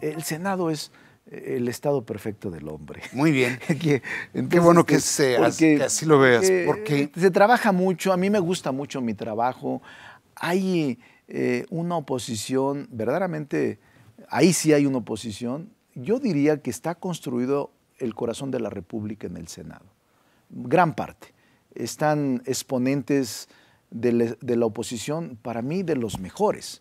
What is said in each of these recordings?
el Senado es eh, el estado perfecto del hombre. Muy bien. Qué bueno que, seas, este, que así lo veas. Porque... Se trabaja mucho, a mí me gusta mucho mi trabajo. Hay eh, una oposición, verdaderamente, ahí sí hay una oposición. Yo diría que está construido el corazón de la República en el Senado. Gran parte. Están exponentes de la oposición, para mí, de los mejores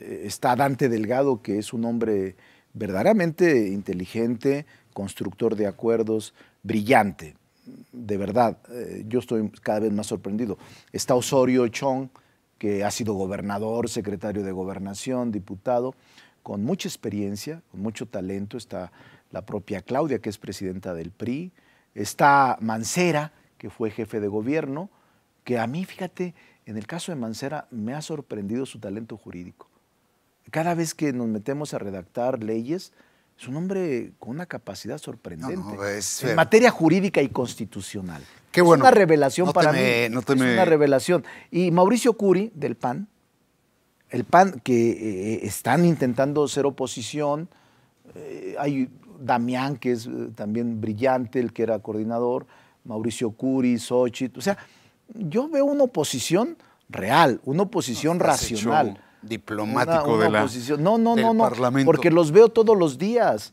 está Dante Delgado, que es un hombre verdaderamente inteligente, constructor de acuerdos, brillante. De verdad, eh, yo estoy cada vez más sorprendido. Está Osorio Chong, que ha sido gobernador, secretario de gobernación, diputado, con mucha experiencia, con mucho talento. Está la propia Claudia, que es presidenta del PRI. Está Mancera, que fue jefe de gobierno, que a mí, fíjate, en el caso de Mancera me ha sorprendido su talento jurídico cada vez que nos metemos a redactar leyes, es un hombre con una capacidad sorprendente en materia jurídica y constitucional. Qué bueno. Es una revelación para mí. No es una revelación. Y Mauricio Curi, del PAN, el PAN que eh, eh, están intentando ser oposición, eh, hay Damián, que es también brillante, el que era coordinador, Mauricio Curi, Xochitl, o sea, yo veo una oposición real, una oposición racional diplomático de la, no, no, no, porque los veo todos los días.